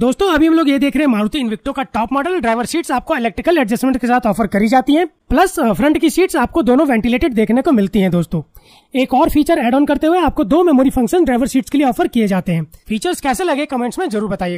दोस्तों अभी हम लोग ये देख रहे हैं मारुति इन्विक्टो का टॉप मॉडल ड्राइवर सीट्स आपको इलेक्ट्रिकल एडजस्टमेंट के साथ ऑफर करी जाती हैं प्लस फ्रंट की सीट्स आपको दोनों वेंटिलेटेड देखने को मिलती हैं दोस्तों एक और फीचर एड ऑन करते हुए आपको दो मेमोरी फंक्शन ड्राइवर सीट्स के लिए ऑफर किए जाते हैं फीचर्स कैसे लगे कमेंट्स में जरूर बताइएगा